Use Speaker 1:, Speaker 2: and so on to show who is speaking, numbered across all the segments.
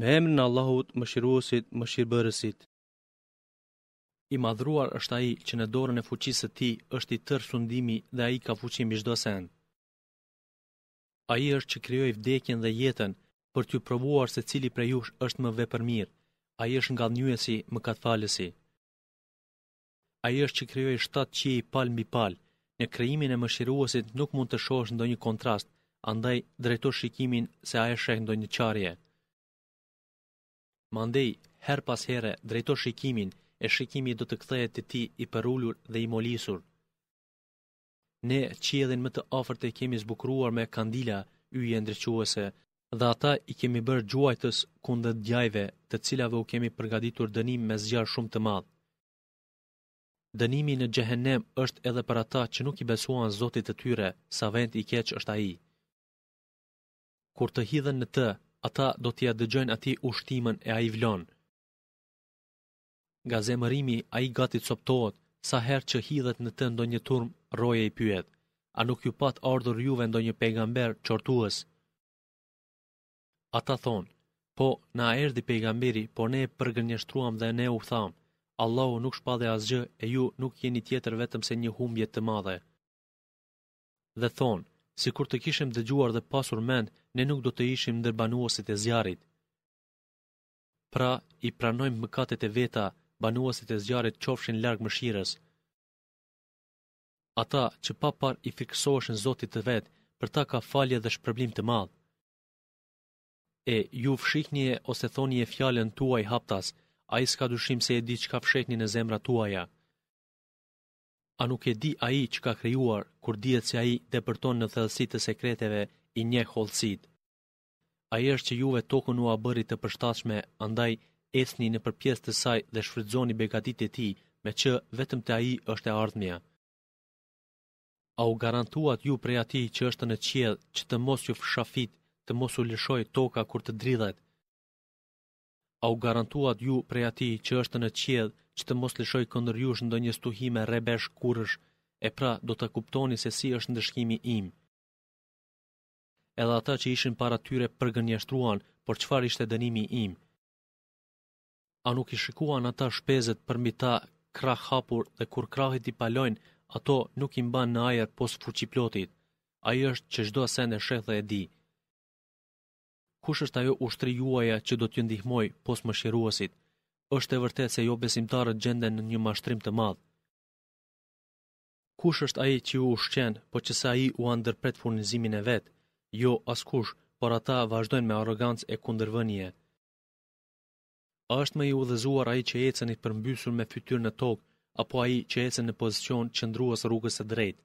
Speaker 1: me në Allahut më shiruosit, më shirëbërësit. I madhruar është a i që në dorën e fuqisë ti është i tërë sundimi dhe a i ka fuqim i shdo sen. A i është që kryoj vdekjen dhe jetën për t'ju provuar se cili prej jush është më vepër mirë, a i është nga njësi më katë falësi. A i është që kryoj 7 i pal mbi pal, në kryimin e më shiruosit nuk mund të shosh ndonjë kontrast, andaj drejto shikimin se a e shek ndonjë qarje mandej her pas here drejto shikimin e shikimi do të kthehet te ti i përulur dhe i molisur. Ne qiellin më të afërt e kemi zbukuruar me kandila yje ndriçuese dhe ata i kemi bër gjuajtës kundër djajve të cilave u kemi përgatitur dënim me zgjar shumë të madh. Dënimi në xhehenem është edhe për ata që nuk i besuan Zotit të tyre, sa vend i keq është ai. Kur të hidhen në të, ata do t'ja dëgjojnë ati ushtimën e a i vlon. Ga zemërimi, a i gati të soptohet, sa her që hidhet në të ndonjë turm, roje i pyet, a nuk ju pat ardhur juve ndonjë pejgamber qortuës. Ata thonë, po, na erdi pejgamberi, po ne e përgënjështruam dhe ne u thamë, Allahu nuk shpade asgjë, e ju nuk jeni tjetër vetëm se një humbje të madhe. Dhe thonë, si kur të kishim dhe gjuar dhe pasur mend, ne nuk do të ishim ndër banuosit e zjarit. Pra, i pranojmë mëkatet e veta, banuosit e zjarit qofshin lërgë mëshires. Ata që pa par i fiksoesh zotit të vetë, për ta ka falje dhe shpërblim të madhë. E, ju fshiknje ose thonje e fjallën tuaj haptas, a i s'ka dushim se e di që ka fshekni në zemra tuaja a nuk e di a i që ka krijuar, kur djetë si a i dhe përton në thëllësit të sekreteve i nje kholësit. A i është që juve toku nua bëri të përshtashme, andaj esni në përpjes të saj dhe shfridzoni begatit e ti, me që vetëm të a i është e ardhmja. A u garantuat ju prej ati që është në qjedh, që të mos ju fshafit, të mos u lëshoj toka kur të dridhet? A u garantuat ju prej ati që është në qjedh, që të mos lëshoj këndër jush do një stuhime rebesh kurësh, e pra do të kuptoni se si është ndëshkimi im. Edhe ata që ishin para tyre përgënjështruan, por qëfar ishte dënimi im? A nuk i shikuan ata shpezet për mbi ta krah hapur dhe kur krahit i palojnë, ato nuk i mban në ajer pos fuqiplotit. A i është që shdo asen e shethe e di. Kush është ajo ushtri juaja që do t'ju ndihmoj pos më shiruasit? është e vërtet se jo besimtarët gjenden në një mashtrim të madhë. Kush është aji që ju ushqen, po që sa aji u andërpret furnizimin e vetë, jo askush, por ata vazhdojnë me arogancë e kundërvënje. A është me i udhëzuar aji që ecën i përmbysur me fytyr në tokë, apo aji që ecën në pozicion qëndruas rrugës e drejtë?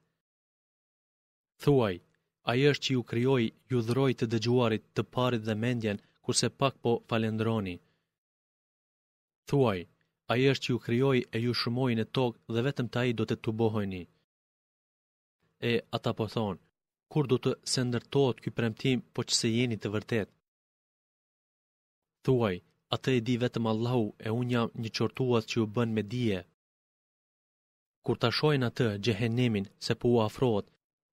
Speaker 1: Thuaj, aji është që ju kryoj, ju dhëroj të dëgjuarit, të parit dhe mendjen, kurse pak po falendroni. Thuaj, a i është që ju kryoj e ju shumoj në tokë dhe vetëm ta i do të të bohojni. E, ata po thonë, kur do të se ndërtojt kjë premtim po që se jeni të vërtet? Thuaj, atë e di vetëm Allahu e unë jam një qortuat që ju bën me dije. Kur ta shojnë atë gjehenimin se po u afrot,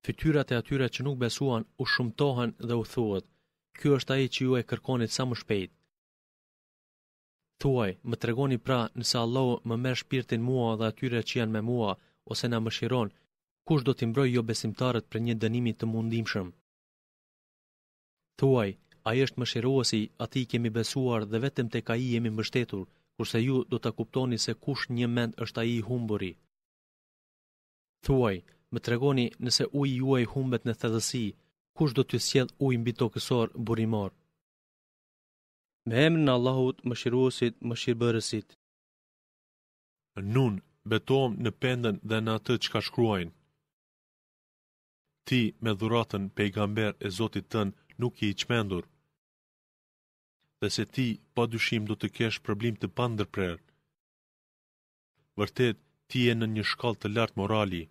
Speaker 1: fytyrat e atyre që nuk besuan u shumtohen dhe u thuat, kjo është i që ju e kërkonit sa më shpejt. Thuaj, më tregoni pra nëse Allahu më merr shpirtin mua dhe atyre që janë me mua ose na mëshiron, kush do t'i mbrojë jo besimtarët për një dënimi të mundimshëm? Thuaj, ai është mëshiruesi, atij kemi besuar dhe vetëm tek ai jemi mbështetur, kurse ju do ta kuptoni se kush një mend është ai i humburi. Thuaj, më tregoni nëse uji juaj humbet në thellësi, kush do t'ju sjell ujë mbi tokësor burimor?
Speaker 2: me emrin në Allahut më shiruosit më shirëbërësit. Nun betohem në pendën dhe në atët që ka shkruajnë. Ti me dhuratën pejgamber e Zotit tënë nuk i i qmendur, dhe se ti pa dyshim do të kesh problem të pandër prerë. Vërtet, ti e në një shkall të lartë morali.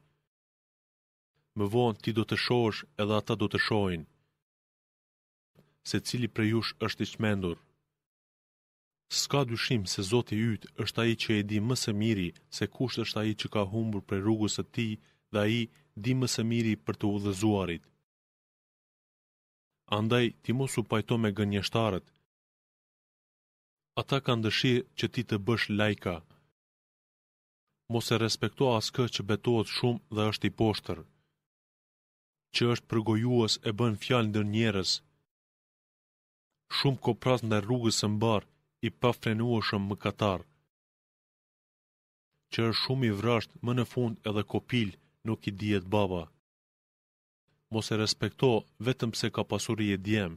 Speaker 2: Më vonë ti do të shosh edhe ata do të shojnë, se cili prejush është i qmendur. Ska dyshim se Zoti i yt është ai që e di më së miri se kush është ai që ka humbur prej rrugës së tij dhe ai di më së miri për të udhëzuarit. Andaj ti mos u pajto me gënjeshtarët. Ata kanë dëshirë që ti të bësh lajka. Mos e respekto askë që betohet shumë dhe është i poshtër. Që është përgojuës e bën fjalë ndër njerëz. Shumë kopras ndaj rrugës së mbarë i më mëkatar. Që është shumë i vrasht më në fund edhe kopil nuk i dihet baba. Mos e respekto vetëm pse ka pasuri e djem.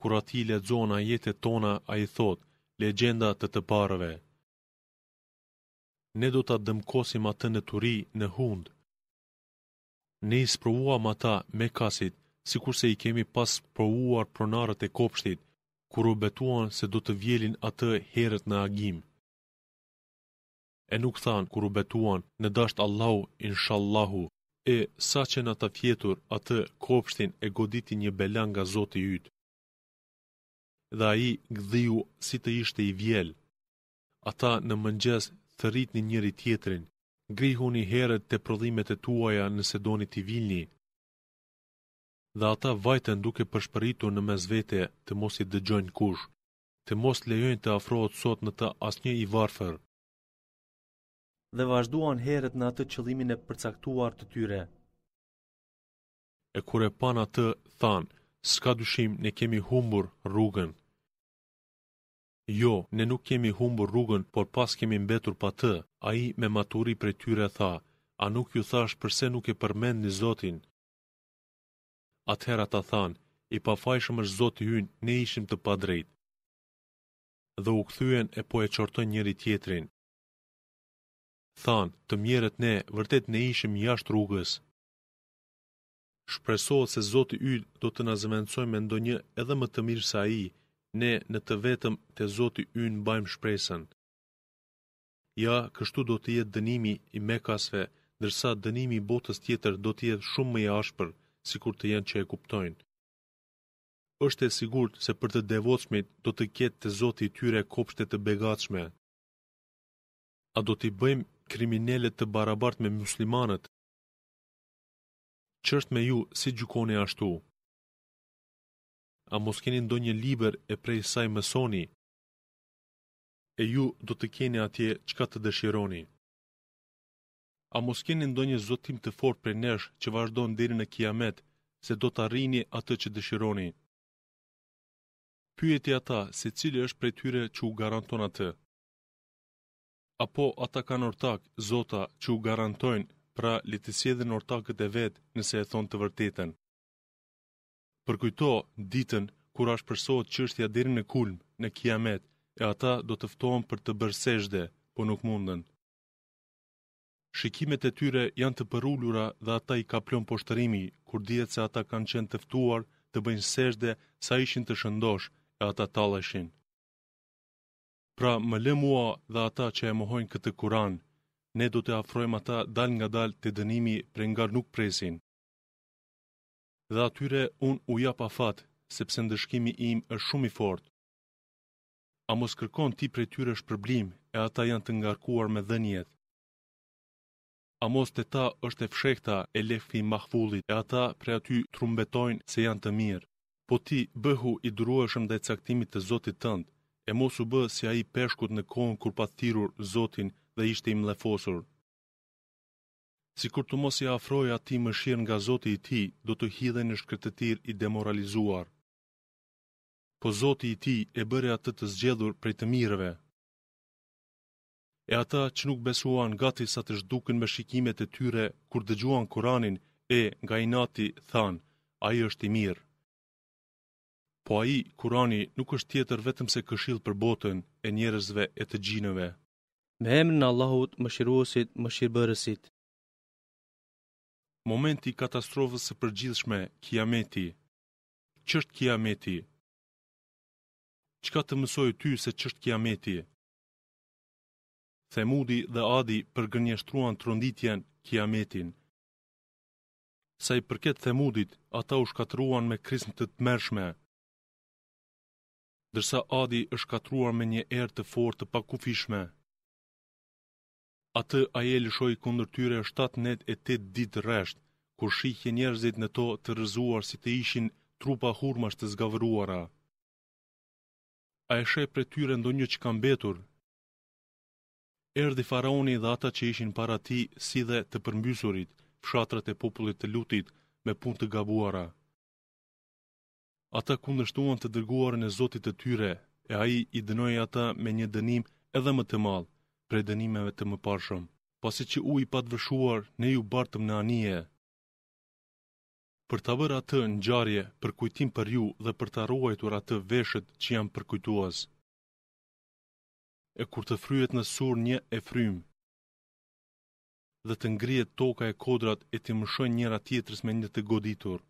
Speaker 2: Kur ati le zona jetet tona a i thot, legenda të të parëve. Ne do të dëmkosim atë në turi në hund. Ne i sprovuam ata me kasit, si kurse i kemi pas provuar pronarët e kopshtit, kur u betuan se do të vjelin atë herët në agim. E nuk than kur u betuan në dasht Allahu, inshallahu, e sa që në të fjetur atë kopshtin e goditi një belan nga zotë i ytë. Dhe a i gdhiju si të ishte i vjel, ata në mëngjes të një njëri tjetrin, grihu një herët të prodhimet e tuaja nëse doni t'i vilni, dhe ata vajten duke përshpëritur në mes vete të mos i dëgjojnë kush, të mos lejojnë të afrohet sot në të asnjë i varfër.
Speaker 1: Dhe vazhduan herët në atë qëllimin e përcaktuar të tyre.
Speaker 2: E kur e pan atë, than, s'ka dyshim ne kemi humbur rrugën. Jo, ne nuk kemi humbur rrugën, por pas kemi mbetur pa të, a i me maturi për tyre tha, a nuk ju thash përse nuk e përmend një zotin, atëhera ta than, i pa fajshëm është zotë hynë, ne ishim të padrejt. Dhe u këthyen e po e qortën njëri tjetrin. Than, të mjerët ne, vërtet ne ishim jashtë rrugës. Shpresohet se zotë hynë do të nazëvencoj me ndonjë edhe më të mirë sa i, ne në të vetëm të zotë hynë bajmë shpresën. Ja, kështu do të jetë dënimi i mekasve, dërsa dënimi i botës tjetër do të jetë shumë më i ashpër, si kur të jenë që e kuptojnë. Êshtë e sigurt se për të devotshmit do të ketë të zoti tyre kopshte të begatshme. A do t'i bëjmë kriminelet të barabart me muslimanët? është me ju si gjukoni ashtu? A mos keni ndo një liber e prej saj mësoni? E ju do të keni atje qka të dëshironi? A mos keni ndonjë zotim të fort për nesh që vazhdo në diri në kiamet, se do të arrini atë që dëshironi? Pyjeti ata se cili është prej tyre që u garanton atë. Apo ata kanë ortak, zota, që u garantojnë pra letësje dhe në ortakët e vetë nëse e thonë të vërtetën. Përkujto, ditën, kur ashtë përsojt që është ja diri në kulmë, në kiamet, e ata do tëftohen për të bërseshde, po nuk mundën. Shikimet e tyre janë të përullura dhe ata i kaplon poshtërimi, kur djetë se ata kanë qenë tëftuar të bëjnë seshde sa ishin të shëndosh e ata talëshin. Pra më le mua dhe ata që e mohojnë këtë kuran, ne do të afrojmë ata dal nga dal të dënimi pre nga nuk presin. Dhe atyre unë uja pa fatë, sepse ndëshkimi im është shumë i fortë. A mos kërkon ti pre tyre shpërblim e ata janë të ngarkuar me dhenjetë a mos të ta është e fshekta e lefi mahvullit, e ata pre aty trumbetojnë se janë të mirë. Po ti bëhu i drueshëm dhe caktimit të zotit tëndë, e mos u bëhë si a i peshkut në kohën kur pa thirur zotin dhe ishte i mlefosur. Si kur të mos i afroj ati më shirë nga zotit i ti, do të hidhe në shkretetir i demoralizuar. Po zotit i ti e bëre atë të zgjedhur prej të mirëve, e ata që nuk besuan gati sa të shduken me shikimet e tyre kur dëgjuan Koranin e nga i nati than, a i është i mirë. Po a i, Kurani, nuk është tjetër vetëm se këshil për botën e njerëzve e të gjinëve. Me emrin Allahut, më shiruosit, më shirëbërësit. Momenti katastrofës së përgjithshme, kiameti. Qështë kiameti? Qëka të mësojë ty se qështë kiameti? Qështë kiameti? Themudi dhe Adi përgënjështruan të rënditjen kiametin. Sa i përket Themudit, ata u shkatruan me krisën të të mershme. Dërsa Adi është shkatruar me një erë të fortë të pakufishme. Atë a je lëshoj kundër tyre 7 net e 8 ditë resht, kur shihje njerëzit në to të rëzuar si të ishin trupa hurmash të zgavëruara. A e për tyre ndonjë që kam betur, Erdi faraoni dhe ata që ishin para ti si dhe të përmbysurit, fshatrat e popullit të lutit me pun të gabuara. Ata kundështuan të dërguarën e zotit të tyre, e aji i dënoj ata me një dënim edhe më të malë, prej dënimeve të më pashëm. pasi që u i patë vëshuar ne ju bartëm në anije. Për të bërë atë në gjarje, për kujtim për ju dhe për të arruajtur atë veshët që janë përkujtuasë e kur të fryet në sur një e frym, dhe të ngrijet toka e kodrat e të mëshoj njëra tjetërës me një të goditur.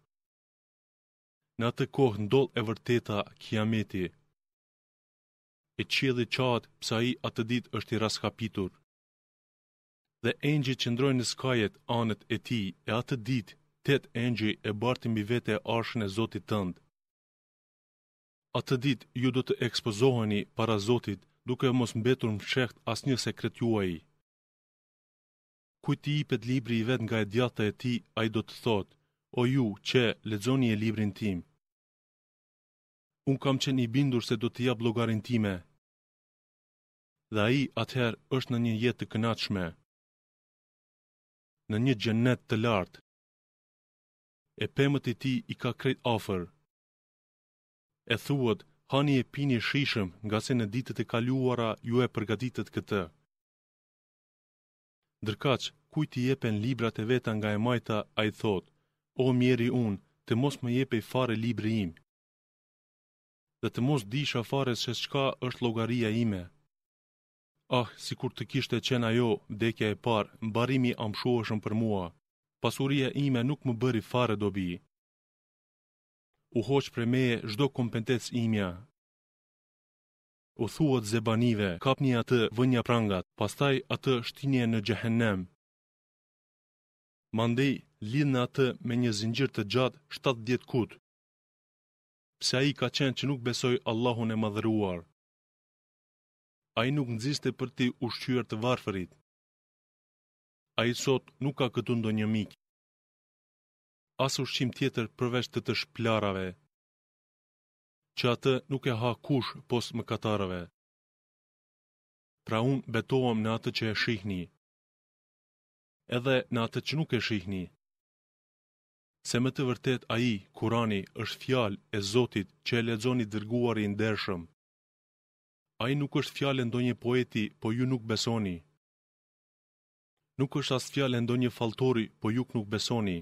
Speaker 2: Në atë kohë ndodh e vërteta kiameti, e qjeli qatë psa i atë dit është i raskapitur, dhe engjit që ndrojnë në skajet anët e ti, e atë dit, tet engjit e barti mbi vete e arshën e Zotit tëndë. Atë dit ju do të ekspozoheni para Zotit duke mos mbetur më shekht as një sekret juaj. Kujti i pet libri i vet nga e djata e ti, a i do të thot, o ju, që, ledzoni e librin tim. Unë kam qenë i bindur se do të jabë logarin time. Dhe a i atëherë është në një jetë të kënachme. Në një gjennet të lartë. E pëmët i ti i ka krejt afer. E thuot, hani e pini shishëm nga se në ditët e kaluara ju e përgatitët këtë. Dërkaq, kujt i jepen librat e veta nga e majta, a i thot, o mjeri unë, të mos më jepe i fare libri im, dhe të mos di fare se qka është logaria ime. Ah, si kur të kishte qena jo, dekja e parë, barimi amshuashëm për mua, pasuria ime nuk më bëri fare dobi u hoq për meje zhdo kompetenc imja. U thuat zebanive, kapni atë vënja prangat, pastaj atë shtinje në gjehenem. Mandej, lidhë në atë me një zingjër të gjatë 70 kutë. Pse a i ka qenë që nuk besoj Allahun e madhëruar. A i nuk nëziste për ti ushqyër të varfërit. A i sot nuk ka këtu një mikë as ushqim tjetër përveç të të shplarave, që atë nuk e ha kush pos më katarave. Pra unë betohem në atë që e shihni, edhe në atë që nuk e shihni, se më të vërtet i, kurani, është fjal e zotit që e ledzoni dërguar i ndershëm. i nuk është fjal e ndonje poeti, po ju nuk besoni. Nuk është asë fjal e ndonje faltori, po ju nuk besoni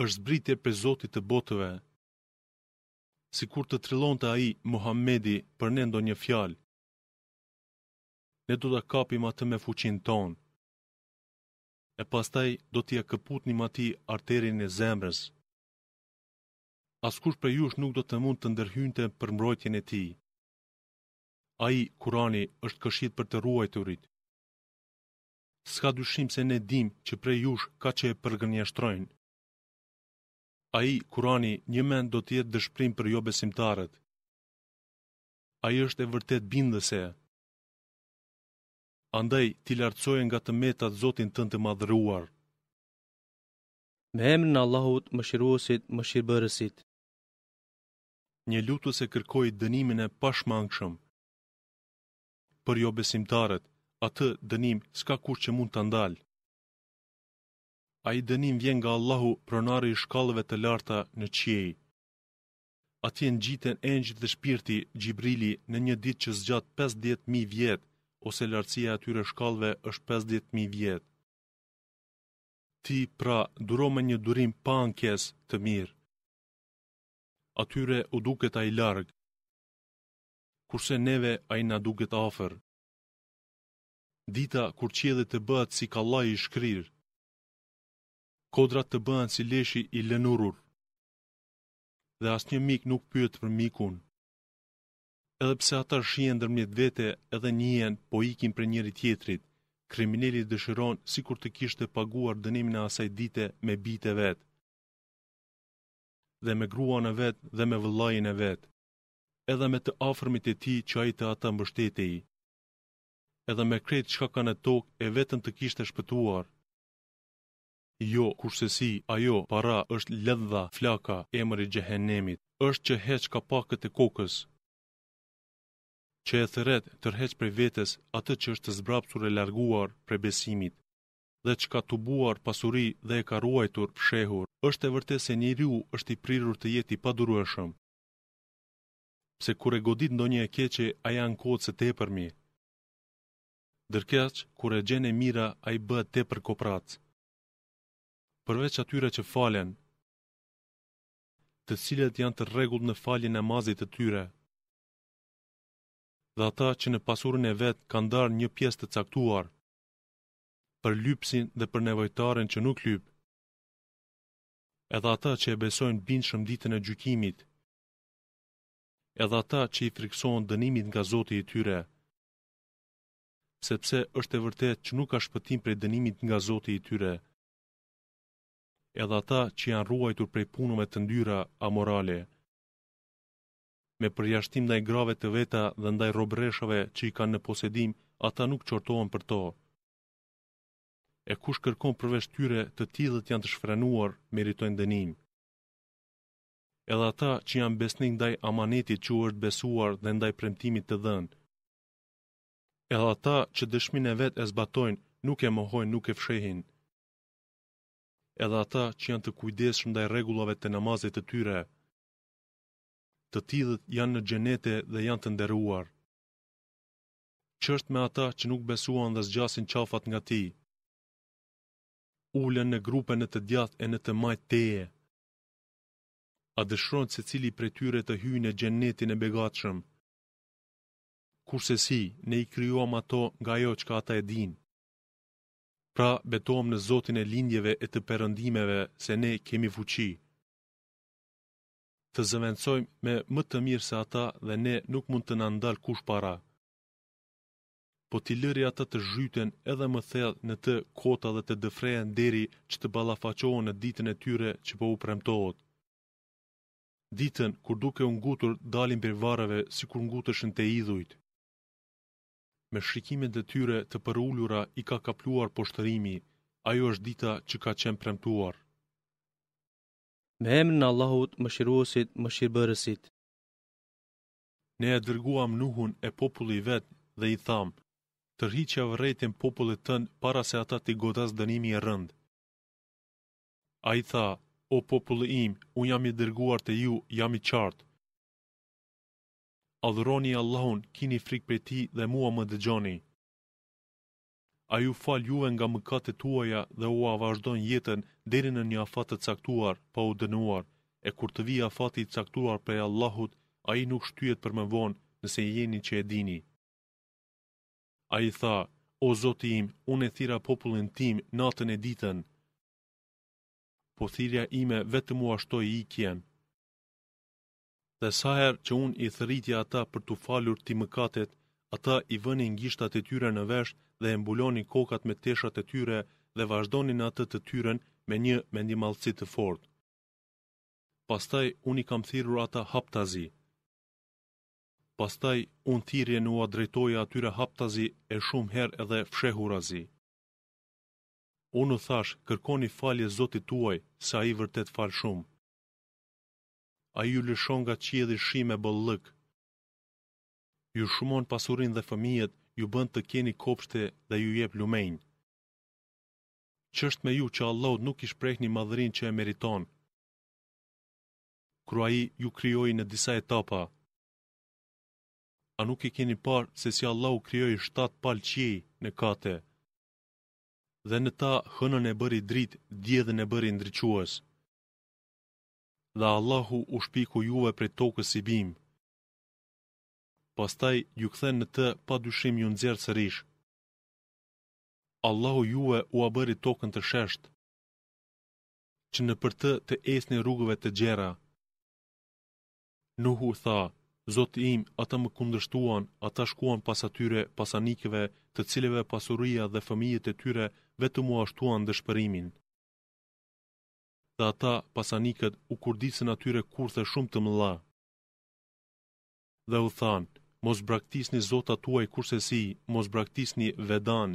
Speaker 2: është zbritje për Zotit të botëve. Si kur të trilon të aji, Muhammedi, për ne ndo një fjalë. Ne do të kapim atë me fuqin tonë. E pastaj do t'ja këput një mati arterin e zemrës. Askush për jush nuk do të mund të ndërhynte për mbrojtjen e ti. A i, Kurani, është këshit për të ruaj të rritë. Ska dyshim se ne dim që prej jush ka që e përgënjështrojnë a i Kurani një mend do tjetë dëshprim për jo besimtarët. A i është e vërtet bindëse. Andaj t'i lartësojnë nga të metat zotin tënë të madhëruar. Me emrin në Allahut më shiruosit më shirëbërësit. Një lutu se kërkoj dënimin e pashmangëshëm. Për jo besimtarët, atë dënim s'ka kur që mund të ndalë a i dënim vjen nga Allahu pronari i shkallëve të larta në qiej. A ti në gjitën engjit dhe shpirti Gjibrili në një dit që zgjat 50.000 vjetë, ose lartësia atyre shkallëve është 50.000 vjetë. Ti pra duro me një durim pa ankes të mirë. Atyre u duket a i largë, kurse neve a i na duket afer. Dita kur qjede të bëtë si kallaj i shkrirë, kodrat të bëhen si leshi i lënurur. Dhe asë një mik nuk pyet për mikun. Edhe pse ata shien dërmjet vete edhe njën po ikin për njëri tjetrit, kriminelli dëshiron si kur të kishte paguar dënimin e asaj dite me bite vetë. Dhe me grua në vetë dhe me vëllajin e vetë. Edhe me të afrmit e ti që ajte ata mbështete i. Edhe me kretë që ka në tokë e vetën të kishte shpëtuar. Jo, kurse si, ajo, para, është ledha, flaka, emër i gjehenemit, është që heq pakët e kokës, që e thëret tërheq prej vetës atë që është të zbrapsur e larguar prej besimit, dhe që ka të buar pasuri dhe e ka ruajtur pshehur, është e vërte se një riu është i prirur të jeti padurueshëm. Pse kure godit ndonje e keqe, a janë kodë se te përmi. Dërkeq, kure gjene mira, a i bët te për përveç atyre që falen, të cilët janë të regullë në faljen e mazit të tyre, dhe ata që në pasurën e vetë kanë darë një pjesë të caktuar, për lypsin dhe për nevojtaren që nuk lyp, edhe ata që e besojnë binë shumë ditën e gjykimit, edhe ata që i friksojnë dënimit nga zoti i tyre, sepse është e vërtet që nuk ka shpëtim prej dënimit nga zoti i tyre, edhe ata që janë ruajtur prej punëve të ndyra a morale. Me përjashtim ndaj grave të veta dhe ndaj robreshave që i kanë në posedim, ata nuk qortohen për to. E kush kërkon përveç tyre të tillët janë të shfrenuar, meritojnë dënim. Edhe ata që janë besnik ndaj amanetit që është besuar dhe ndaj premtimit të dhënë. Edhe ata që dëshminë e vet e zbatojnë, nuk e mohojnë, nuk e fshehin edhe ata që janë të kujdeshëm ndaj rregullave të namazit të tyre. Të tillët janë në xhenete dhe janë të nderuar. Qërt me ata që nuk besuan dhe zgjasin qafat nga ti. Ulen në grupe në të djath e në të majt teje. A dëshronët se cili prej tyre të hyjë në gjennetin e begatëshëm. Kurse si, ne i kryuam ato nga jo që ka ata e dinë. Pra betohem në Zotin e lindjeve e të perëndimeve se ne kemi fuqi. Të zëvencojmë me më të mirë se ata dhe ne nuk mund të na ndal kush para. Po ti lëri ata të zhyten edhe më thellë në të kota dhe të dëfrehen deri që të ballafaqohen në ditën e tyre që po u premtohet. Ditën kur duke u ngutur dalin për varrave sikur ngutëshën te idhujt me shikimin dhe tyre të përullura i ka kapluar poshtërimi, ajo është dita që ka qenë premtuar. Me emën në Allahut më shiruosit më shirëbërësit. Ne e dërguam nuhun e populli vetë dhe i thamë, që vërrejtën popullet tënë para se ata të godas dënimi e rëndë. A i tha, o populli im, unë jam i dërguar të ju, jam i qartë adhuroni Allahun, kini frik për ti dhe mua më dëgjoni. A ju fal juve nga mëkatet tuaja dhe u avazhdon jetën deri në një afat të caktuar, pa u dënuar, e kur të vi afati i caktuar prej Allahut, a i nuk shtyet për më vonë nëse jeni që e dini. A i tha, o zoti im, unë e thira popullin tim natën e ditën, po thirja ime vetëm u shtoi i kjenë dhe saher që unë i thëritja ata për të falur ti mëkatet, ata i vëni ngishtat e tyre në vesh dhe e mbuloni kokat me teshat e tyre dhe vazhdonin atë të tyren me një mendimalësit të fort. Pastaj unë i kam thirur ata haptazi. Pastaj unë thirje në ua drejtoja atyre haptazi e shumë her edhe fshehurazi. Unë u thash kërkoni falje zotit tuaj sa i vërtet falë shumë a ju lëshon nga qjedi shime bëllëk. Ju shumon pasurin dhe fëmijet, ju bënd të keni kopshte dhe ju jep lumejnë. Qështë me ju që Allah nuk ish prejh një madhërin që e meriton. Krua i ju kryoj në disa etapa. A nuk i keni parë se si Allah u kryoj 7 palë qiej në kate. Dhe në ta hënën e bëri dritë, djedhën e bëri ndryquasë dhe Allahu u shpiku juve për tokës i bim. Pastaj ju këthen në të pa dyshim ju nëzjerë së rish. Allahu juve u a bëri tokën të sheshtë, që në për të të esni rrugëve të gjera. Nuhu tha, Zotë im, ata më kundështuan, ata shkuan pas atyre, pas të cileve pasuria dhe fëmijët e tyre vetë mu ashtuan dëshpërimin dhe ata pasanikët u kurdisën atyre kurthe shumë të mëlla. Dhe u thanë, mos braktisni zota tuaj kurse si, mos braktisni vedan,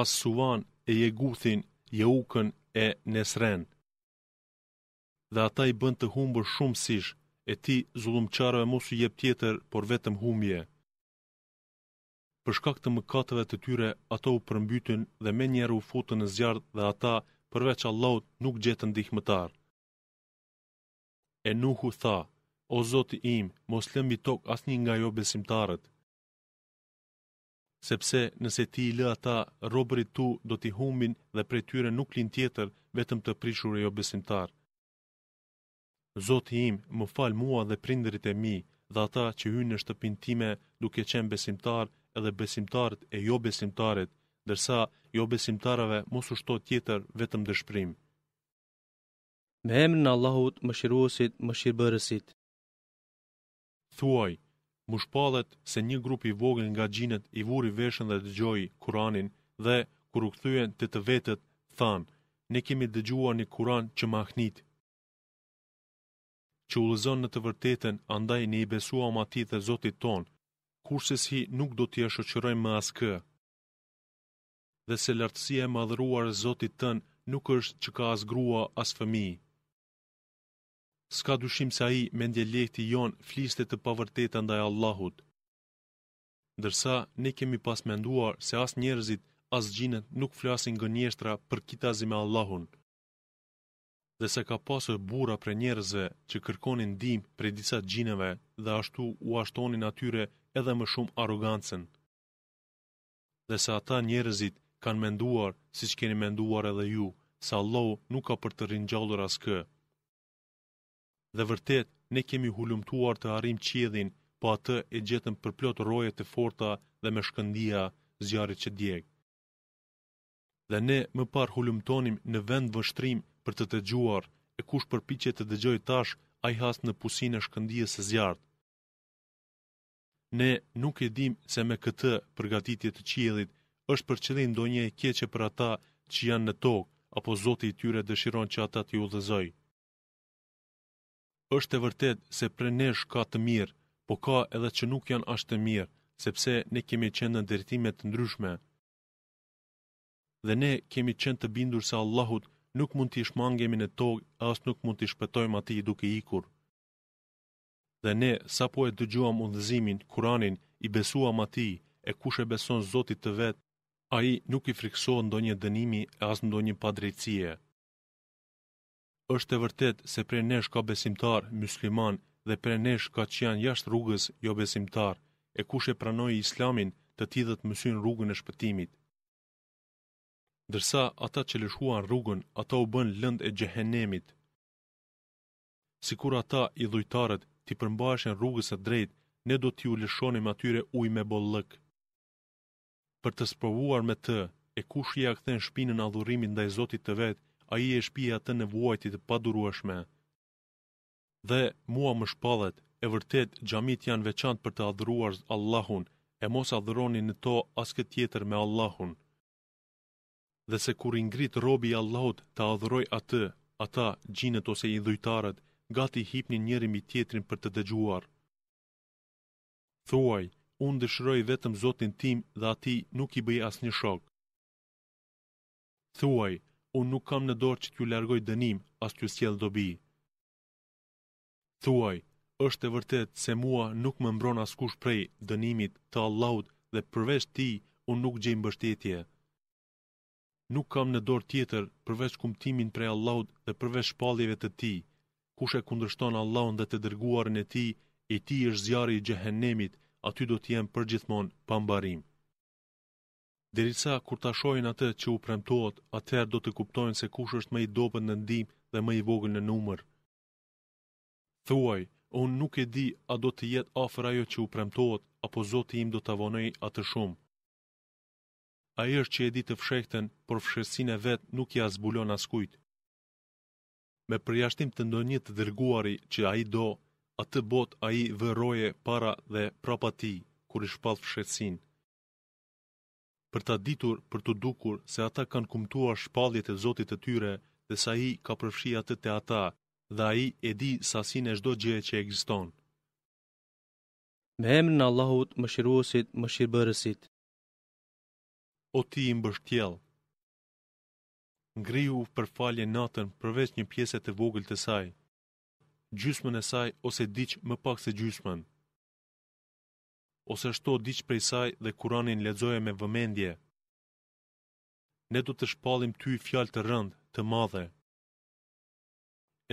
Speaker 2: as suvan e je jeukën e nesren. Dhe ata i bënd të humbër shumë sish, e ti zullum qarëve mos u jep tjetër, por vetëm humje. Përshka këtë mëkatëve të tyre, ata u përmbytën dhe me njerë u futën në zjarë dhe ata përveç Allahut nuk gjetë ndihmëtar. E nuk hu tha, o zoti im, mos lëmbi tok asni nga jo besimtarët. Sepse nëse ti i lë ata, robërit tu do t'i humbin dhe prej tyre nuk lin tjetër vetëm të prishur e jo besimtarë. Zoti im, më fal mua dhe prindërit e mi dhe ata që hynë në shtëpintime duke qenë besimtarë edhe besimtarët e jo besimtarët dërsa jo besimtarave mos ushto tjetër vetëm dëshprim. Me emrin në Allahut më shiruosit më shirëbërësit. Thuaj, më shpalët se një grup i vogën nga gjinët i vuri veshën dhe të gjojë kuranin dhe kur u këthujen të të vetët, thanë, ne kemi dëgjua një kuran që ma hnitë. Që u lëzën në të vërtetën, andaj një i besua ma ti dhe zotit tonë, kurse si nuk do t'ja shëqërojmë më askë, dhe se lartësia e madhruar e Zotit tën nuk është që ka as grua as fëmi. Ska dushim se ai me lehti jon fliste të pavërteta ndaj Allahut. Dërsa, ne kemi pas menduar se as njerëzit, as gjinët nuk flasin nga njështra për kitazi me Allahun. Dhe se ka pasur bura për njerëzve që kërkonin dim për disa gjinëve dhe ashtu u ashtonin atyre edhe më shumë arogancen. Dhe se ata njerëzit kanë menduar si që keni menduar edhe ju, sa Allah nuk ka për të rinjallur as kë. Dhe vërtet, ne kemi hulumtuar të arim qedhin, po atë e gjetëm për plot rojet të forta dhe me shkëndia zjarit që djek. Dhe ne më par hulumtonim në vend vështrim për të të gjuar, e kush përpiqet të dëgjoj tash, a i hasë në pusin e shkëndia së zjartë. Ne nuk e dim se me këtë përgatitje të qjedhit është për qëllim ndonjë e keqe për ata që janë në tokë, apo Zoti i tyre dëshiron që ata të udhëzojë. Është e vërtet se për nesh ka të mirë, po ka edhe që nuk janë ashtë të mirë, sepse ne kemi qenë në ndërtime të ndryshme. Dhe ne kemi qenë të bindur se Allahut nuk mund t'i shmangemi në tokë, as nuk mund t'i shpëtojmë ati duke ikur. Dhe ne, sa po e dëgjuam undëzimin, kuranin, i besuam ati, e kush e beson zotit të vetë, A i nuk i frikso ndo një dënimi e as ndo një padrejtësie. Êshtë e vërtet se pre nesh ka besimtar, musliman, dhe pre nesh ka që janë jashtë rrugës jo besimtar, e kush e pranoj islamin të tidhët mësyn rrugën e shpëtimit. Dërsa ata që lëshuan rrugën, ata u bën lënd e gjehenemit. Si kur ata i dhujtarët ti përmbashen rrugës e drejt, ne do t'ju lëshonim atyre uj me bollëkë për të sprovuar me të, e kush i kthen shpinën adhurimin ndaj Zotit të vet, ai e shpi atë në vuajtje të padurueshme. Dhe mua më shpallet, e vërtet xhamit janë veçantë për të adhuruar Allahun, e mos adhuroni në to askë tjetër me Allahun. Dhe se kur i ngrit robi i Allahut të adhuroj atë, ata gjinët ose i dhujtarët gati hipnin njëri mbi tjetrin për të dëgjuar. Thuaj, unë dëshëroj vetëm zotin tim dhe ati nuk i bëj asë një shok. Thuaj, unë nuk kam në dorë që t'ju largoj dënim, as t'ju s'jel dobi. Thuaj, është e vërtet se mua nuk më mbron as kush prej dënimit të Allahut dhe përveç ti unë nuk gjej mbështetje. Nuk kam në dorë tjetër përveç kumtimin prej Allahut dhe përveç shpalljeve të ti. Kush e kundërshton Allahun dhe të dërguarën e ti, i ti është zjarri i gjehenemit, aty do të jem përgjithmonë pa mbarim. Derisa kur ta shohin atë që u premtohet, atëherë do të kuptojnë se kush është më i dobët në ndihmë dhe më i vogël në numër. Thuaj, unë nuk e di a do të jetë afër ajo që u premtohet apo Zoti im do ta vonoj atë shumë. Ai është që e di të fshehtën, por e vet nuk ia zbulon askujt. Me përjashtim të ndonjë të dërguari që ai do, atë bot a i vëroje para dhe prapa ti, kur i shpalë fshetsin. Për ta ditur, për të dukur, se ata kanë kumtua shpaljet e zotit e tyre, dhe sa i ka përfshi atë te ata, dhe a i e di sasin e shdo gje që e gjiston. Me emrin Allahut, më shiruosit, më shirëbërësit. O ti i mbështjel, ngriu për falje natën përveç një pjeset të vogël të sajë, gjysmën e saj ose diq më pak se gjysmën. Ose shto diç prej saj dhe kuranin ledzoje me vëmendje. Ne do të shpalim ty fjal të rënd, të madhe.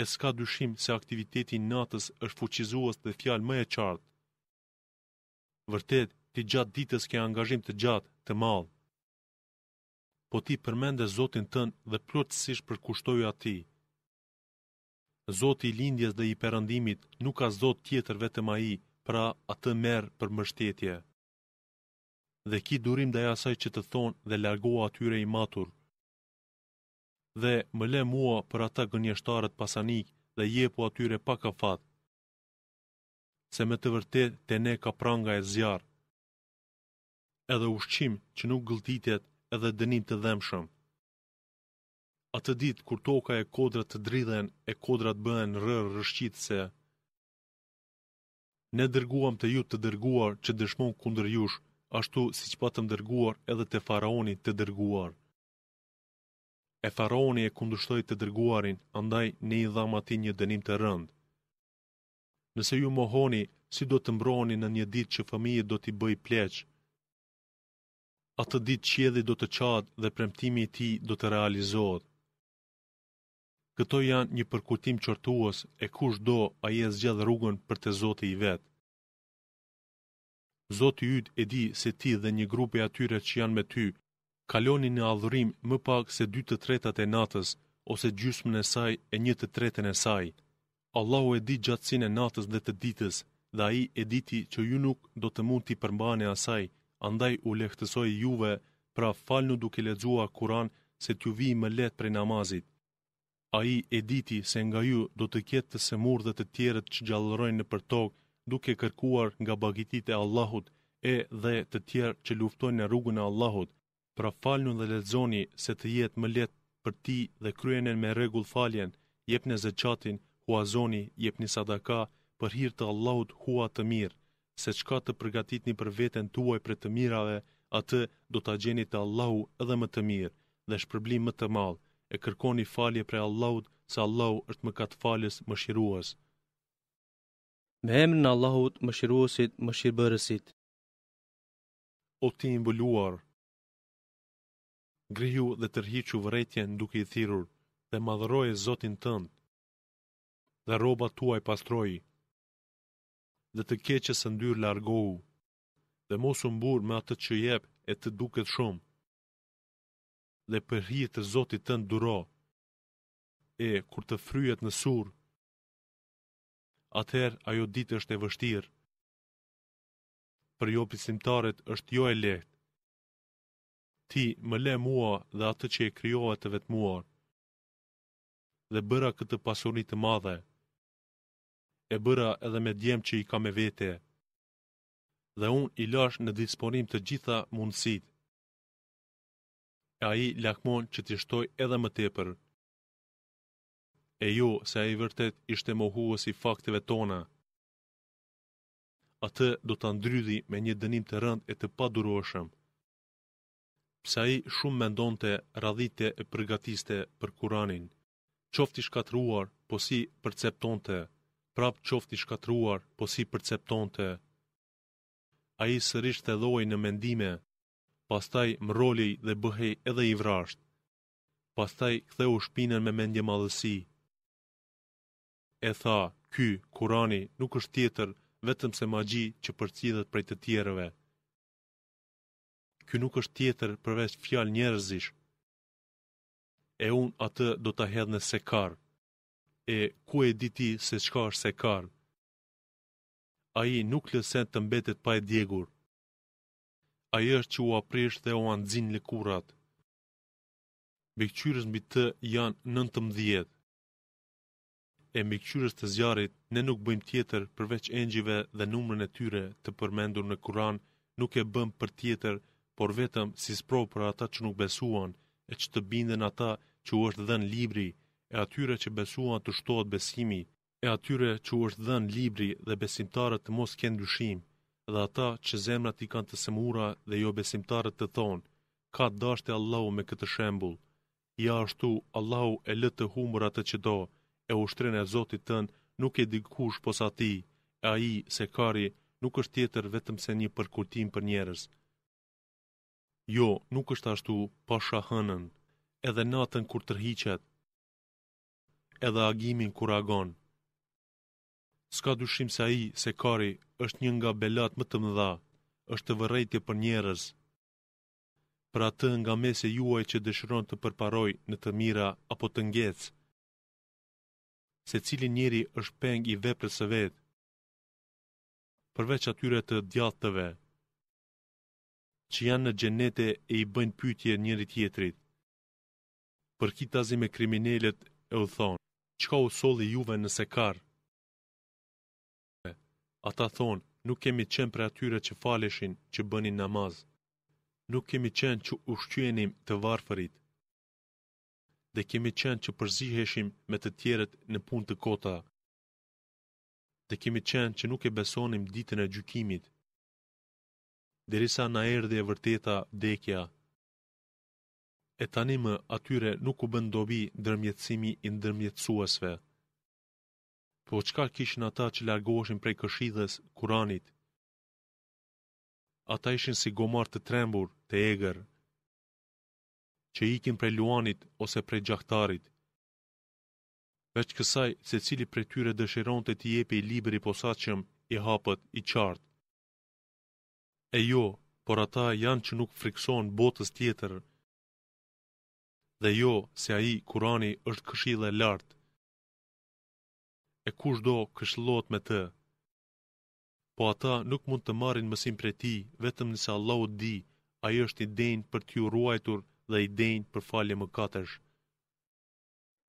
Speaker 2: E s'ka dyshim se aktiviteti natës është fuqizuas dhe fjal më e qartë. Vërtet, ti gjatë ditës ke angazhim të gjatë, të madh. Po ti përmende zotin tënë dhe plotësisht për kushtoju ati. Zoti i lindjes dhe i perëndimit nuk ka zot tjetër vetëm ai, pra atë merr për mbështetje. Dhe ki durim ndaj asaj që të thon dhe largoa atyre i matur. Dhe më le mua për ata gënjeshtarët pasanik dhe jepu atyre pa kafat. Se me të vërtet të ne ka pranga e zjarë. Edhe ushqim që nuk gëlltitet edhe dënim të dhemshëm atë ditë kur toka e kodrat të dridhen, e kodrat bëhen rërë rëshqit se, ne dërguam të ju të dërguar që dëshmon kundër jush, ashtu si që patëm dërguar edhe të faraoni të dërguar. E faraoni e kundushtoj të dërguarin, andaj ne i dham ati një dënim të rënd. Nëse ju mohoni, si do të mbroni në një ditë që fëmije do t'i bëj pleq, atë ditë qjedhi do të qatë dhe premtimi ti do të realizohet. Këto janë një përkutim qërtuos e kush do a je zgjadhe rrugën për të zoti i vetë. Zoti ytë e di se ti dhe një e atyre që janë me ty, kaloni në adhurim më pak se dy të tretat e natës, ose gjysmën e saj e një të tretën e saj. Allahu e di gjatësinë e natës dhe të ditës, dhe a i e diti që ju nuk do të mund t'i përmbane asaj, andaj u lehtësoj juve, pra falnu duke ledzua kuran se t'ju vi më letë për namazit. A i e diti se nga ju do të kjetë të semur dhe të tjeret që gjallërojnë në për tokë, duke kërkuar nga bagitit e Allahut e dhe të tjerë që luftojnë në rrugën e Allahut, pra falnu dhe lezoni se të jetë më letë për ti dhe kryenen me regull faljen, jep në zëqatin, huazoni, jep një sadaka, për hirtë të Allahut hua të mirë, se qka të përgatit një për veten tuaj për të mirave, atë do të gjeni të Allahu edhe më të mirë dhe shpërblim më të malë e kërkoni një falje për Allahut, se Allahut është më katë faljes më shiruas. Me emrin në Allahut më shiruasit më shirëbërësit. O ti imbuluar, grihu dhe tërhiqu vëretjen duke i thirur dhe madhëroj zotin tëndë, dhe roba tua i pastroj, dhe të keqës ndyrë largohu, dhe mosë mburë me atët që jep e të duket shumë, dhe për hirë të zotit të nduro, e kur të fryet në sur, atëherë ajo ditë është e vështirë, për jo pisimtaret është jo e lehtë, ti më le mua dhe atë që e kryoat të vetë muar, dhe bëra këtë pasurit të madhe, e bëra edhe me djem që i ka me vete, dhe unë i lash në disponim të gjitha mundësit, e aji lakmon që t'i shtoj edhe më tepër. E jo, se aji vërtet ishte mohuës i fakteve tona. Atë do të ndrydi me një dënim të rënd e të paduroshëm. Pse aji shumë mendonte, radhite e përgatiste për kuranin, qofti shkatruar, po si përceptonte, prap qofti shkatruar, po si përceptonte. A i sërish të dojë në mendime, pastaj mrolej dhe bëhej edhe i vrasht. Pastaj ktheu shpinën me mendje madhësi. E tha, "Ky Kurani nuk është tjetër vetëm se magji që përcjellet prej të tjerëve. Ky nuk është tjetër përveç fjalë njerëzish. E un atë do ta hedh në sekar. E ku e di ti se çka është sekar?" Ai nuk lësen të mbetet pa e djegur a i është që u apresh dhe u anëzin lëkurat. Bekqyres mbi të janë nëntë mdhjet. E mbikqyres të zjarit, ne nuk bëjmë tjetër përveç engjive dhe numrën e tyre të përmendur në kuran, nuk e bëm për tjetër, por vetëm si sprov për ata që nuk besuan, e që të binden ata që u është dhen libri, e atyre që besuan të shtohet besimi, e atyre që u është dhen libri dhe besimtarët të mos kënë dyshim dhe ata që zemrat i kanë të semura dhe jo besimtarët të thonë, ka të Allahu me këtë shembul. Ja ashtu, Allahu e lëtë të humur atë që do, e ushtrin e Zotit tënë nuk e dikush posa ti, e aji se kari nuk është tjetër vetëm se një përkutim për njerës. Jo, nuk është ashtu pasha hënën, edhe natën kur tërhiqet, edhe agimin kur agon. Ska dushim se aji se kari është një nga belat më të mëdha, është të vërrejtje për njerës. Pra të nga mese juaj që dëshëron të përparoj në të mira apo të ngecë. Se cili njeri është peng i vepër së vetë, përveç atyre të djathëve, që janë në gjenete e i bëjnë pytje njëri tjetrit. Për kitazi me kriminelet e u thonë, qka u soli juve në sekarë, Ata thonë, nuk kemi qenë për atyre që faleshin që bënin namaz. Nuk kemi qenë që ushqyenim të varfërit. Dhe kemi qenë që përziheshim me të tjeret në pun të kota. Dhe kemi qenë që nuk e besonim ditën e gjykimit. Derisa na erdhe e vërteta dekja. E tani më atyre nuk u bëndobi dërmjetësimi i ndërmjetësuesve. Po qka kishin ata që largoheshin prej këshidhës kuranit? Ata ishin si gomar të trembur, të egrë, që ikin prej luanit ose prej gjahtarit. Veç kësaj se cili prej tyre dëshiron të ti epi i liberi posaqëm i hapët i qartë. E jo, por ata janë që nuk frikson botës tjetër. Dhe jo, se aji kurani është këshidhe lartë e kush do këshlot me të. Po ata nuk mund të marin mësim për ti, vetëm nëse Allah di, a i është i denjë për t'ju ruajtur dhe i denjë për falje më katësh.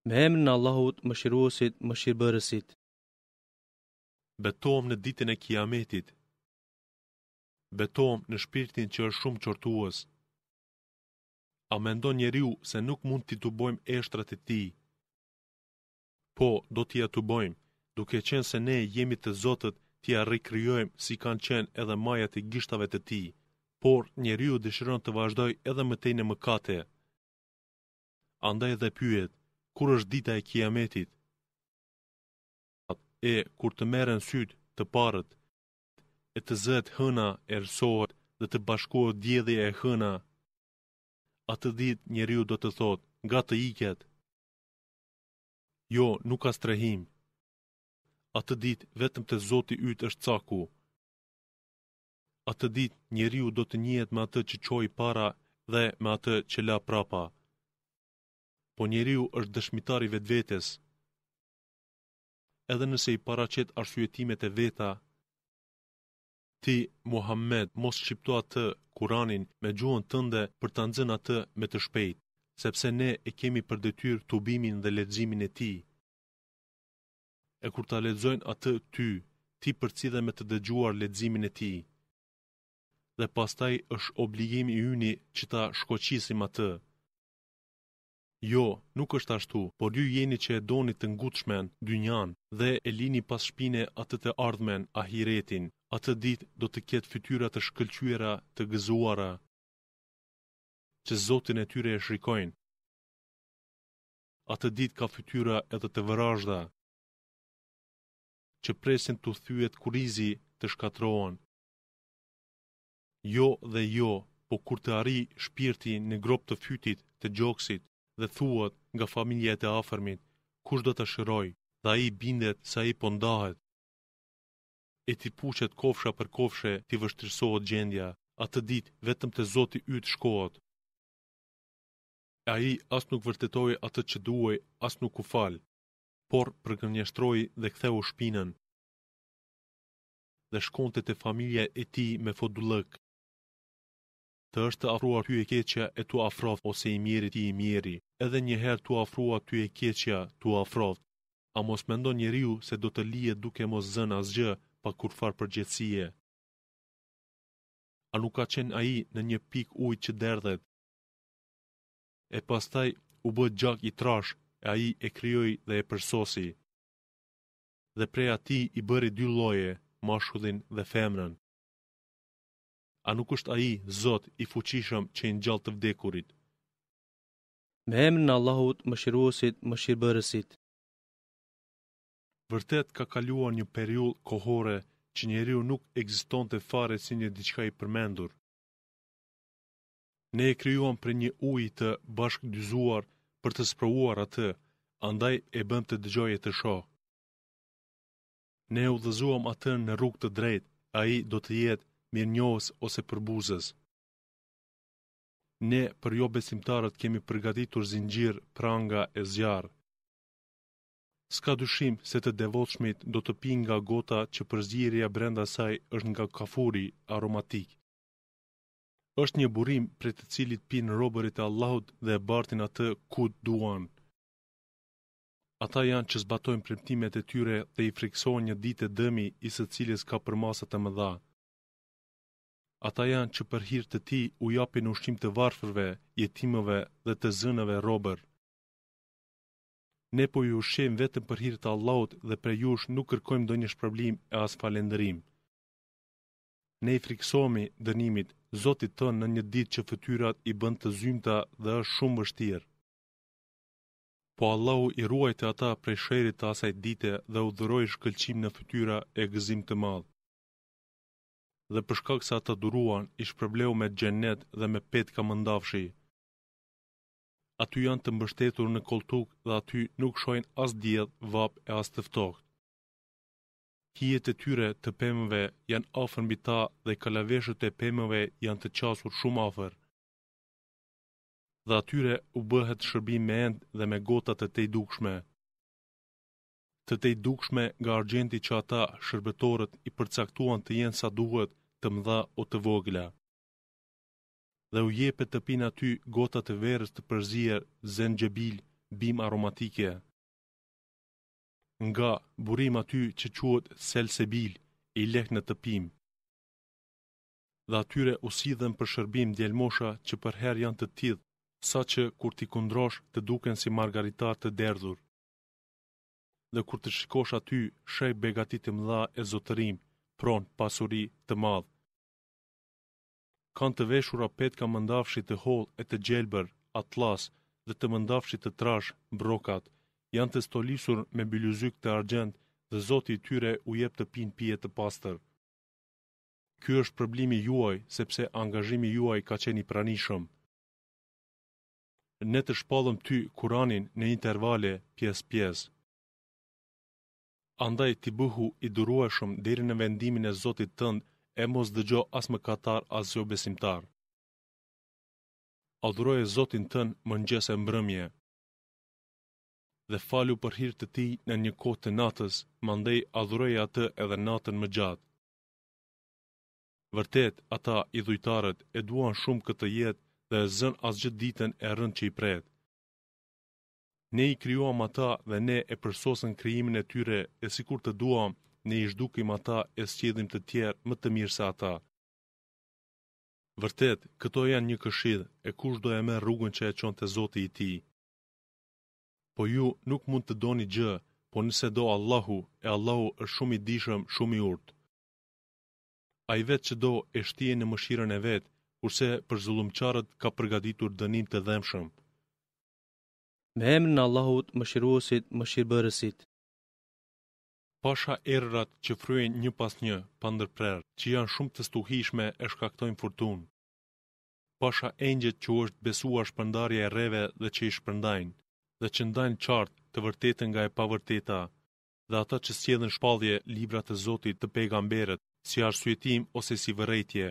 Speaker 2: Me emrin Allahut më shiruosit më shirëbërësit. Betom në ditën e kiametit. Betom në shpirtin që është shumë qortuës. A me ndon njeriu se nuk mund t'i të bojmë eshtrat e ti? Po, do t'i atë bojmë duke qenë se ne jemi të Zotët t'i ja rikryojmë si kanë qenë edhe majat e gishtave të ti, por njeriu dëshiron të vazhdoj edhe më tej në mëkate. Andaj dhe pyet, kur është dita e kiametit? E, kur të meren syt të parët, e të zët hëna e rësohet dhe të bashkohet djedhe e hëna, atë dit njeriu do të thotë, nga të iket. Jo, nuk ka strehimë, atë dit vetëm të zoti ytë është caku. Atë dit njeriu do të njëhet me atë që qoj para dhe me atë që la prapa. Po njeriu është dëshmitari vetë vetës. Edhe nëse i paracet arsujetimet e veta, ti, Muhammed, mos shqipto atë kuranin me gjuhën tënde për të nëzën atë me të shpejt, sepse ne e kemi për detyr të ubimin dhe ledzimin e ti e kur ta lexojnë atë ty, ti përcidhe me të dëgjuar leximin e tij. Dhe pastaj është obligimi i yni që ta shkoqisim atë. Jo, nuk është ashtu, por ju jeni që e doni të ngutshmen, dynjan, dhe e lini pas shpine atë të ardhmen, ahiretin, atë dit do të ketë fytyra të shkëllqyera të gëzuara, që zotin e tyre e shrikojnë. Atë dit ka fytyra edhe të vërajda, që presin të thyet kurizi të shkatrohen. Jo dhe jo, po kur të arri shpirti në grop të fytit të gjoksit dhe thuat nga familje e të afermit, kush do të shëroj dhe a i bindet sa i pondahet. E ti puqet kofsha për kofshe ti vështrisohet gjendja, atë dit vetëm të zoti ytë shkohet. A i as nuk vërtetoj atë që duaj, as nuk u falë por përgënjështroj dhe ktheu shpinën dhe shkonte të familje e ti me fodullëk. Të është të afruar ty e keqja e tu afroft ose i mjeri ti i mjeri, edhe njëherë tu afruar ty e keqja tu afroft. A mos mendo riu se do të lije duke mos zën asgjë pa kur farë përgjëtsie. A nuk ka qenë aji në një pik ujtë që derdhet. E pastaj u bët gjak i trash e aji e kryoj dhe e përsosi. Dhe prej ati i bëri dy loje, mashullin dhe femrën. A nuk është aji, Zot, i fuqishëm që i në gjallë të vdekurit? Me emrin Allahut, më shiruosit, më shirëbërësit. Vërtet ka kaluar një periull kohore që njeriu nuk egziston të fare si një diçka i përmendur. Ne e kryuan për një ujë të bashkë dyzuar për të sprovuar atë, andaj e bëm të dëgjoje të shoh. Ne u dhëzuam atë në rrug të drejt, a i do të jetë mirë njohës ose përbuzës. Ne për jo besimtarët kemi përgatitur zingjir, pranga e zjarë. Ska dyshim se të devotshmit do të pi nga gota që përzgjirja brenda saj është nga kafuri aromatikë është një burim për të cilit pinë robërit e Allahut dhe e bartin atë ku duan. Ata janë që zbatojnë premtimet e tyre dhe i frikson një ditë dëmi i së cilis ka për masat e mëdha. Ata janë që për hirtë të ti u japin ushqim të varfërve, jetimëve dhe të zënëve robër. Ne po ju shem vetëm për hirtë Allahut dhe për jush nuk kërkojmë do një shpërblim e as falendërim. Ne i friksomi dënimit Zotit të në një ditë që fëtyrat i bënd të zymta dhe është shumë vështirë. Po Allahu i ruajte ata prej shërit të asaj dite dhe u dhëroj shkëllqim në fëtyra e gëzim të madhë. Dhe përshkak se ata duruan, ish problemu me gjenet dhe me pet ka mëndafshi. Aty janë të mbështetur në koltuk dhe aty nuk shojnë as djedh, vap e as tëftokt. Hijet e tyre të pemëve janë afër mbi ta dhe kalaveshët e pemëve janë të qasur shumë afër. Dhe atyre u bëhet shërbim me end dhe me gotat të tej dukshme. Të tej dukshme nga argjenti që ata shërbetorët i përcaktuan të jenë sa duhet të mdha o të vogla. Dhe u jepet të pina ty gotat të verës të përzier zengjebil bim aromatike nga burim aty që quët Selsebil, i lek në tëpim. Dhe atyre u sidhen për shërbim djelmosha që për her janë të tidh, sa që kur ti kundrosh të duken si margaritar të derdhur. Dhe kur të shikosh aty, shëj begatit të mdha e zotërim, pron pasuri të madhë. Kanë të veshur apet ka mëndafshit të hol e të gjelbër, atlas dhe të mëndafshit të trash, brokat, janë të stolisur me bëllëzyk të argjend dhe zoti tyre u jep të pin pje të pastër. Ky është problemi juaj, sepse angazhimi juaj ka qeni pranishëm. Ne të shpallëm ty kuranin në intervale pjes-pjes. Andaj të bëhu i durueshëm deri në vendimin e Zotit tënd e mos dëgjo as më katar as jo besimtar. Adhuroje Zotin tënd më ngjese mbrëmje dhe falu për hirtë të ti në një kohë të natës, mandej adhuroj atë edhe natën më gjatë. Vërtet, ata i dhujtarët e duan shumë këtë jetë dhe e zën asgjë ditën e rënd që i pretë. Ne i kryuam ata dhe ne e përsosën kryimin e tyre e si kur të duam, ne i shdukim ata e sqedhim të tjerë më të mirë se ata. Vërtet, këto janë një këshidhë e kush do e me rrugën që e qonë të zoti i ti po ju nuk mund të doni gjë, po nëse do Allahu, e Allahu është shumë i dishëm, shumë i urtë. A i vetë që do e shtije në mëshiren e vetë, kurse për zulumqarët ka përgaditur dënim të dhemshëm. Me emrin Allahut, mëshiruosit, mëshirëbërësit. Pasha errat që fryen një pas një, pa ndërprerë, që janë shumë të stuhishme e shkaktojnë furtunë. Pasha engjët që është besuar shpëndarja e reve dhe që i shpëndajnë dhe që ndajnë qartë të vërtetën nga e pavërteta, dhe ata që sjedhen shpallje librat e Zotit të pejgamberët, si arsujetim ose si vërejtje.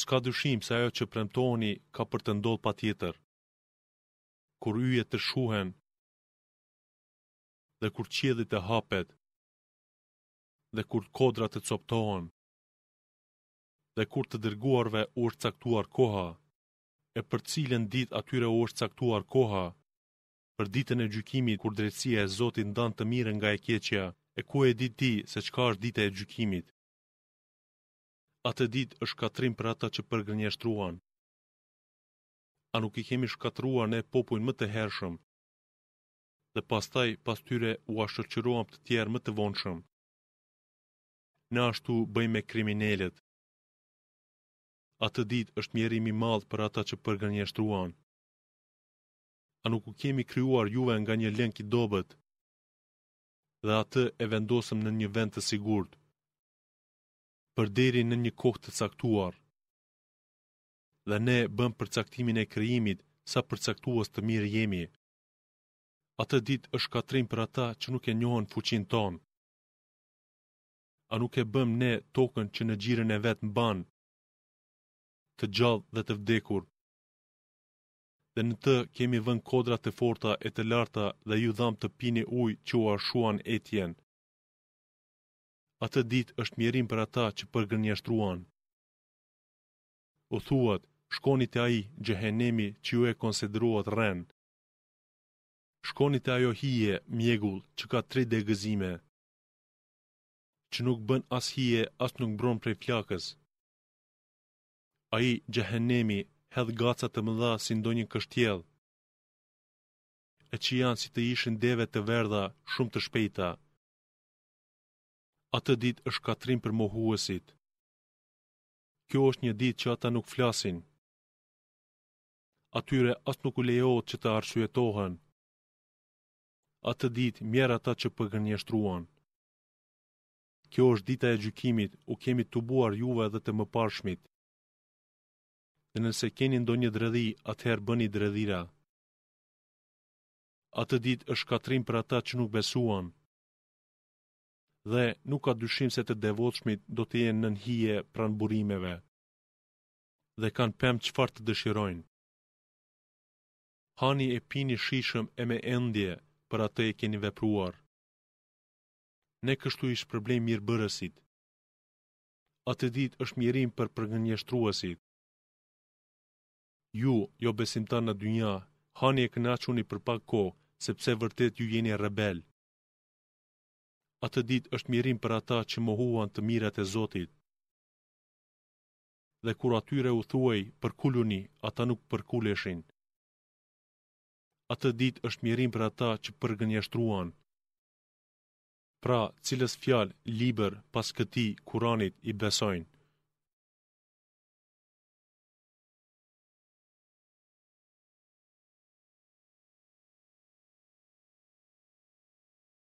Speaker 2: Ska dyshim se ajo që premtoni ka për të ndodhë pa tjetër. Kur yjet të shuhen, dhe kur qjedhit të hapet, dhe kur kodrat të coptohen, dhe kur të dërguarve u është caktuar koha, e për cilën dit atyre u është caktuar koha, për ditën e gjykimit kur drejtësia e Zotit ndan të mirën nga e keqja, e ku e di ti se çka është dita e gjykimit? Atë ditë është katrim për ata që përgënjeshtruan. A nuk i kemi shkatruar ne popujnë më të hershëm, dhe pastaj pas tyre u ashtërqëruam të tjerë më të vonëshëm. Në ashtu bëjmë me kriminelet. Atë ditë është mjerimi malë për ata që përgënjeshtruan a nuk u kemi kryuar juve nga një lenk i dobet, dhe atë e vendosëm në një vend të sigurt, për deri në një kohë të caktuar, dhe ne bëm përcaktimin e kryimit sa caktuas të mirë jemi. Atë dit është katrim për ata që nuk e njohën fuqin tonë. A nuk e bëm ne tokën që në gjirën e vetë në banë, të gjallë dhe të vdekur, dhe në të kemi vën kodra të forta e të larta dhe ju dham të pini uj që u arshuan e Atë A të dit është mjerim për ata që përgërnjështruan. O thuat, shkonit e aji gjehenemi që ju e konsideruat rënd. Shkonit e ajo hije, mjegull, që ka tre degëzime. Që nuk bën as hije, as nuk bron për e flakës. Aji gjehenemi, Hedhë gacat të mëdha si ndonjë kështjell. E që janë si të ishin deve të verdha shumë të shpejta. Atë dit është katrim për mohuesit. Kjo është një dit që ata nuk flasin. Atyre asë nuk u lejohet që të arsujetohen. Atë dit mjera ata që përgënjështruan. Kjo është dita e gjykimit, u kemi të buar juve dhe të më parshmit dhe nëse keni ndonjë dredhi, atëherë bëni dredhira. A të ditë është katrim për ata që nuk besuan, dhe nuk ka dyshim se të devotshmit do të jenë në hije pranë burimeve, dhe kanë pem qëfar të dëshirojnë. Hani e pini shishëm e me endje për atë e keni vepruar. Ne kështu ishtë problem mirë bërësit. A të ditë është mirim për përgënjështruasit ju, jo besimtar në dynja, hani e kënaquni për pak ko, sepse vërtet ju jeni rebel. A të dit është mirim për ata që më huan të mirat e Zotit. Dhe kur atyre u thuej, përkulluni, ata nuk përkulleshin. A të dit është mirim për ata që përgënjështruan. Pra, cilës fjalë, liber, pas këti, kuranit, i besojnë.